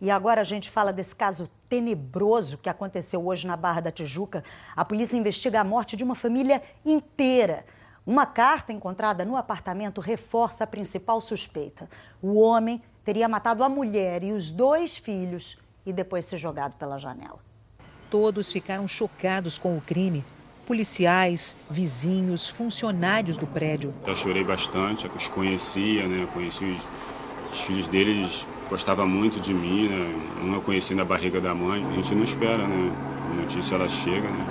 E agora a gente fala desse caso tenebroso que aconteceu hoje na Barra da Tijuca. A polícia investiga a morte de uma família inteira. Uma carta encontrada no apartamento reforça a principal suspeita. O homem teria matado a mulher e os dois filhos e depois se jogado pela janela. Todos ficaram chocados com o crime. Policiais, vizinhos, funcionários do prédio. Eu chorei bastante, os conhecia, né? Eu conheci os, os filhos deles gostava muito de mim, né? Um eu conheci na barriga da mãe. A gente não espera, né? A notícia ela chega, né?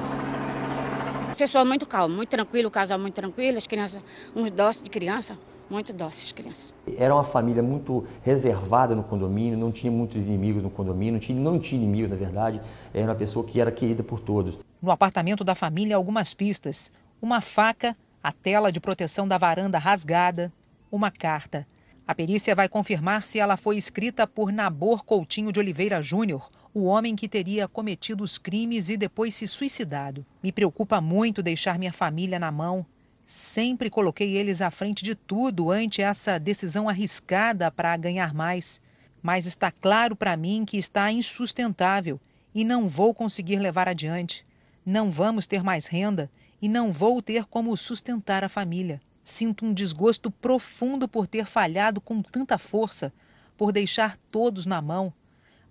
Pessoal muito calmo, muito tranquilo, o casal muito tranquilo, as crianças, uns doces de criança, muito doces crianças. Era uma família muito reservada no condomínio, não tinha muitos inimigos no condomínio, não tinha, não tinha inimigos na verdade, era uma pessoa que era querida por todos. No apartamento da família, algumas pistas: uma faca, a tela de proteção da varanda rasgada, uma carta. A perícia vai confirmar se ela foi escrita por Nabor Coutinho de Oliveira Júnior, o homem que teria cometido os crimes e depois se suicidado. Me preocupa muito deixar minha família na mão. Sempre coloquei eles à frente de tudo ante essa decisão arriscada para ganhar mais. Mas está claro para mim que está insustentável e não vou conseguir levar adiante. Não vamos ter mais renda e não vou ter como sustentar a família. Sinto um desgosto profundo por ter falhado com tanta força, por deixar todos na mão.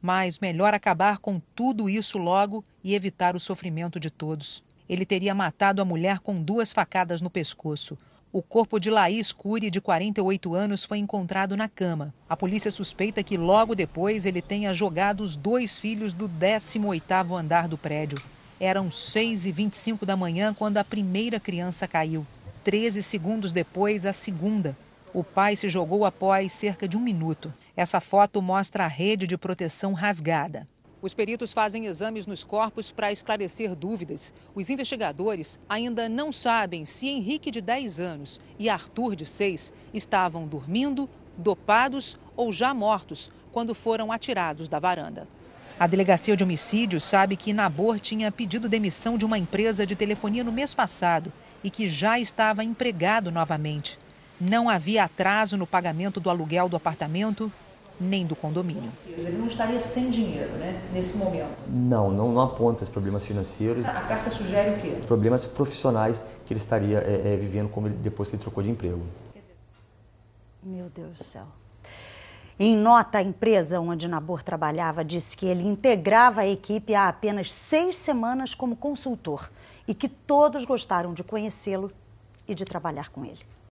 Mas melhor acabar com tudo isso logo e evitar o sofrimento de todos. Ele teria matado a mulher com duas facadas no pescoço. O corpo de Laís Cury, de 48 anos, foi encontrado na cama. A polícia suspeita que logo depois ele tenha jogado os dois filhos do 18º andar do prédio. Eram 6 e 25 da manhã quando a primeira criança caiu. 13 segundos depois, a segunda. O pai se jogou após cerca de um minuto. Essa foto mostra a rede de proteção rasgada. Os peritos fazem exames nos corpos para esclarecer dúvidas. Os investigadores ainda não sabem se Henrique, de 10 anos, e Arthur, de 6, estavam dormindo, dopados ou já mortos quando foram atirados da varanda. A delegacia de homicídios sabe que Nabor tinha pedido demissão de uma empresa de telefonia no mês passado e que já estava empregado novamente. Não havia atraso no pagamento do aluguel do apartamento nem do condomínio. Ele não estaria sem dinheiro, né, nesse momento? Não, não, não aponta os problemas financeiros. A carta sugere o quê? Problemas profissionais que ele estaria é, é, vivendo como ele, depois que ele trocou de emprego. Meu Deus do céu. Em nota, a empresa onde Nabor trabalhava disse que ele integrava a equipe há apenas seis semanas como consultor e que todos gostaram de conhecê-lo e de trabalhar com ele.